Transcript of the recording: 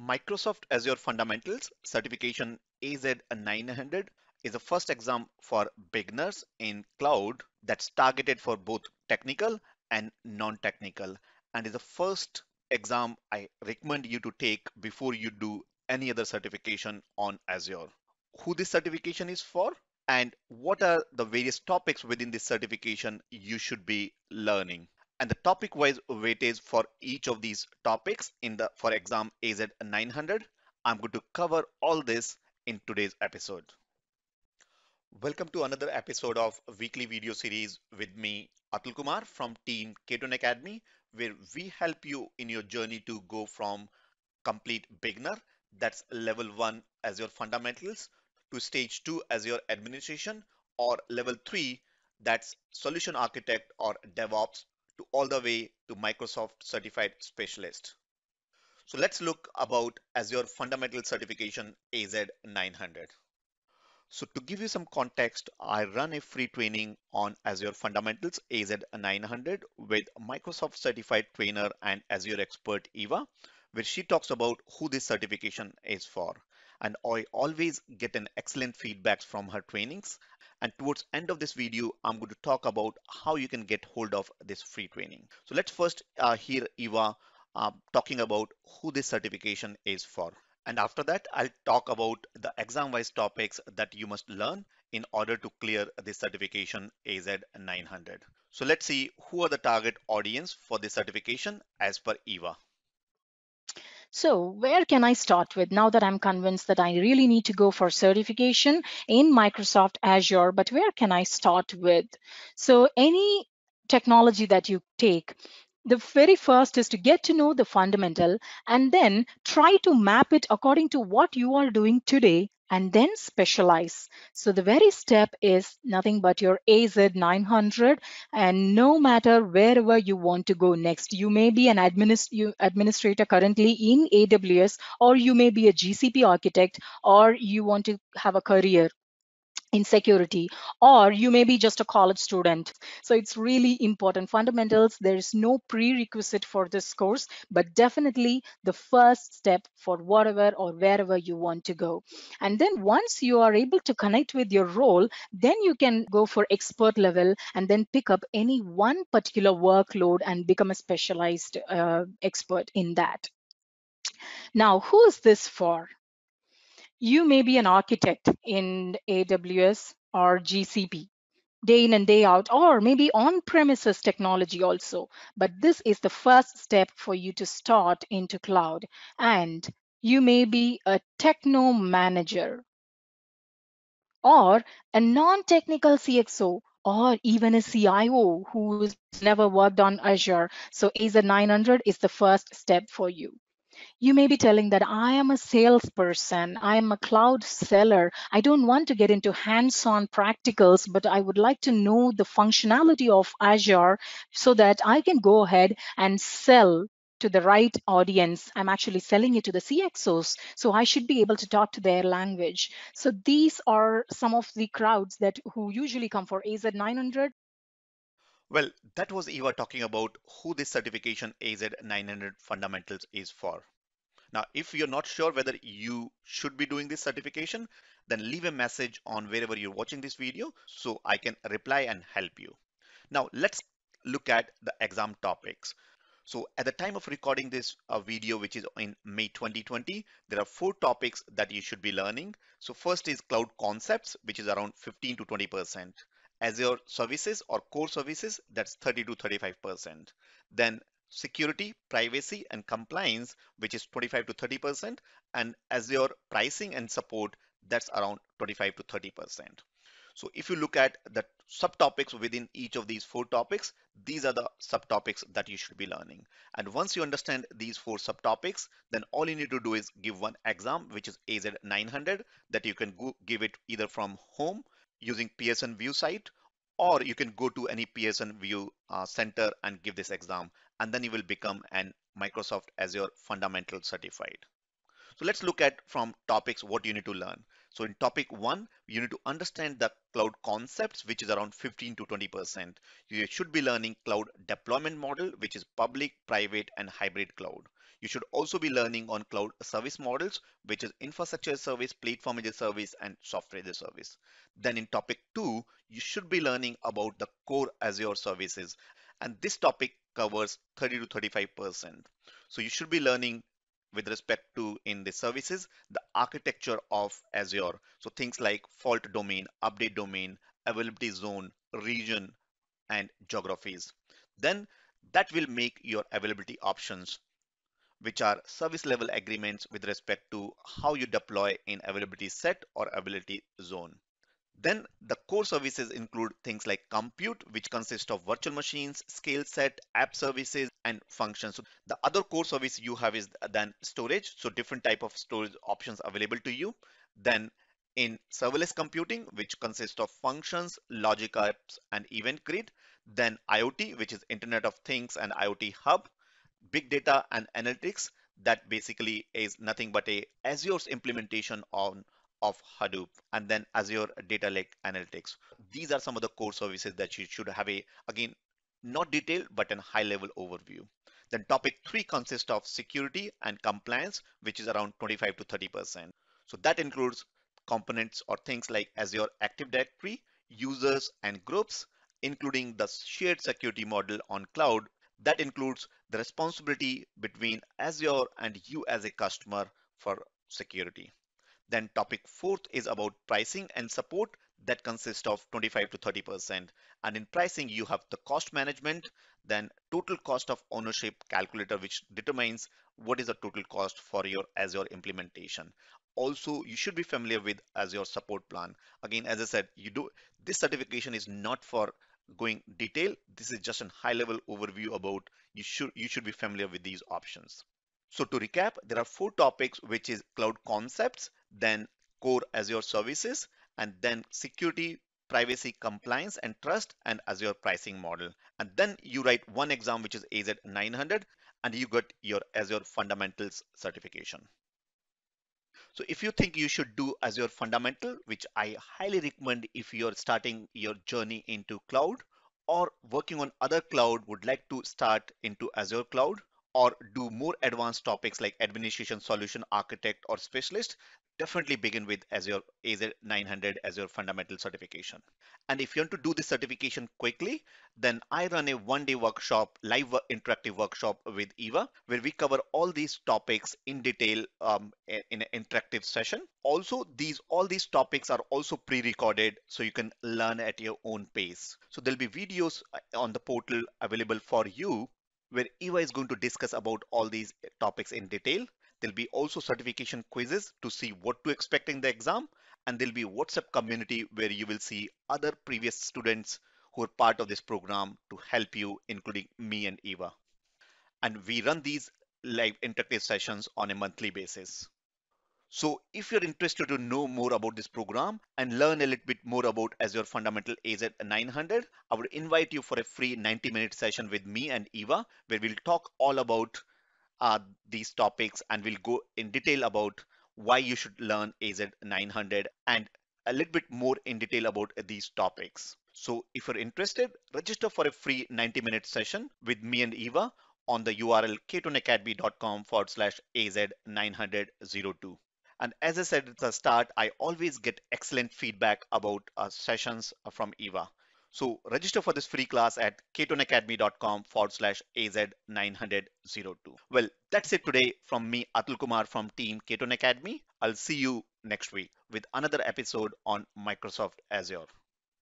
Microsoft Azure Fundamentals Certification AZ900 is the first exam for beginners in cloud that's targeted for both technical and non-technical and is the first exam I recommend you to take before you do any other certification on Azure. Who this certification is for and what are the various topics within this certification you should be learning and the topic wise weightage for each of these topics in the for exam AZ 900. I'm going to cover all this in today's episode. Welcome to another episode of weekly video series with me Atul Kumar from team Katon Academy where we help you in your journey to go from complete beginner that's level 1 as your fundamentals to stage 2 as your administration or level 3 that's solution architect or DevOps to all the way to Microsoft Certified Specialist. So let's look about Azure Fundamental Certification AZ900. So to give you some context, I run a free training on Azure Fundamentals AZ900 with Microsoft Certified Trainer and Azure Expert Eva, where she talks about who this certification is for. And I always get an excellent feedback from her trainings and towards end of this video, I'm going to talk about how you can get hold of this free training. So let's first uh, hear Eva uh, talking about who this certification is for. And after that, I'll talk about the exam-wise topics that you must learn in order to clear this certification AZ 900. So let's see who are the target audience for this certification as per EVA. So where can I start with now that I'm convinced that I really need to go for certification in Microsoft Azure, but where can I start with? So any technology that you take, the very first is to get to know the fundamental and then try to map it according to what you are doing today and then specialize. So the very step is nothing but your AZ900 and no matter wherever you want to go next, you may be an administ you, administrator currently in AWS or you may be a GCP architect or you want to have a career insecurity or you may be just a college student so it's really important fundamentals there is no prerequisite for this course but definitely the first step for whatever or wherever you want to go and then once you are able to connect with your role then you can go for expert level and then pick up any one particular workload and become a specialized uh, expert in that now who is this for you may be an architect in AWS or GCP day in and day out, or maybe on premises technology also. But this is the first step for you to start into cloud. And you may be a techno manager or a non technical CXO or even a CIO who's never worked on Azure. So Azure 900 is the first step for you you may be telling that I am a salesperson, I am a cloud seller, I don't want to get into hands on practicals, but I would like to know the functionality of Azure so that I can go ahead and sell to the right audience. I'm actually selling it to the CXOs, so I should be able to talk to their language. So these are some of the crowds that who usually come for AZ900 well, that was Eva talking about who this certification AZ900 fundamentals is for. Now, if you're not sure whether you should be doing this certification, then leave a message on wherever you're watching this video so I can reply and help you. Now, let's look at the exam topics. So at the time of recording this uh, video, which is in May 2020, there are four topics that you should be learning. So first is cloud concepts, which is around 15 to 20% as your services or core services, that's 30 to 35%. Then security, privacy, and compliance, which is 25 to 30%. And as your pricing and support, that's around 25 to 30%. So if you look at the subtopics within each of these four topics, these are the subtopics that you should be learning. And once you understand these four subtopics, then all you need to do is give one exam, which is AZ 900 that you can give it either from home using PSN view site, or you can go to any PSN view uh, center and give this exam, and then you will become an Microsoft Azure Fundamental Certified. So let's look at from topics what you need to learn. So in topic one, you need to understand the cloud concepts, which is around 15 to 20%. You should be learning cloud deployment model, which is public, private, and hybrid cloud. You should also be learning on cloud service models, which is infrastructure service, platform as a service, and software as a service. Then in topic two, you should be learning about the core Azure services. And this topic covers 30 to 35%. So you should be learning with respect to in the services, the architecture of Azure. So things like fault domain, update domain, availability zone, region, and geographies. Then that will make your availability options, which are service level agreements with respect to how you deploy in availability set or availability zone. Then the core services include things like compute, which consists of virtual machines, scale set, app services, and functions. So the other core service you have is then storage. So different type of storage options available to you. Then in serverless computing, which consists of functions, logic apps, and event grid. Then IoT, which is Internet of Things and IoT Hub, big data and analytics. That basically is nothing but a Azure's implementation on of Hadoop and then Azure Data Lake Analytics. These are some of the core services that you should have a, again, not detailed, but an high level overview. Then topic three consists of security and compliance, which is around 25 to 30%. So that includes components or things like Azure Active Directory, users and groups, including the shared security model on cloud. That includes the responsibility between Azure and you as a customer for security. Then topic fourth is about pricing and support that consists of 25 to 30%. And in pricing, you have the cost management, then total cost of ownership calculator, which determines what is the total cost for your Azure implementation. Also, you should be familiar with Azure support plan. Again, as I said, you do this certification is not for going detail. This is just a high level overview about you should you should be familiar with these options. So to recap, there are four topics, which is cloud concepts, then core Azure services, and then security, privacy, compliance, and trust, and Azure pricing model. And then you write one exam, which is AZ 900, and you get your Azure fundamentals certification. So if you think you should do Azure Fundamental, which I highly recommend if you're starting your journey into cloud or working on other cloud would like to start into Azure Cloud or do more advanced topics like administration solution architect or specialist, definitely begin with Azure Azure 900 as your fundamental certification. And if you want to do this certification quickly, then I run a one-day workshop, live interactive workshop with Eva, where we cover all these topics in detail um, in an interactive session. Also, these all these topics are also pre-recorded, so you can learn at your own pace. So there'll be videos uh, on the portal available for you where Eva is going to discuss about all these topics in detail. There'll be also certification quizzes to see what to expect in the exam. And there'll be WhatsApp community where you will see other previous students who are part of this program to help you, including me and Eva. And we run these live interactive sessions on a monthly basis. So if you're interested to know more about this program and learn a little bit more about Azure Fundamental AZ900, I would invite you for a free 90 minute session with me and Eva, where we'll talk all about uh, these topics and we'll go in detail about why you should learn AZ900 and a little bit more in detail about these topics. So if you're interested, register for a free 90 minute session with me and Eva on the URL k forward slash AZ90002. And as I said at the start, I always get excellent feedback about uh, sessions from EVA. So register for this free class at ketoneacademycom forward slash az 902 Well, that's it today from me, Atul Kumar from team Ketone Academy. I'll see you next week with another episode on Microsoft Azure.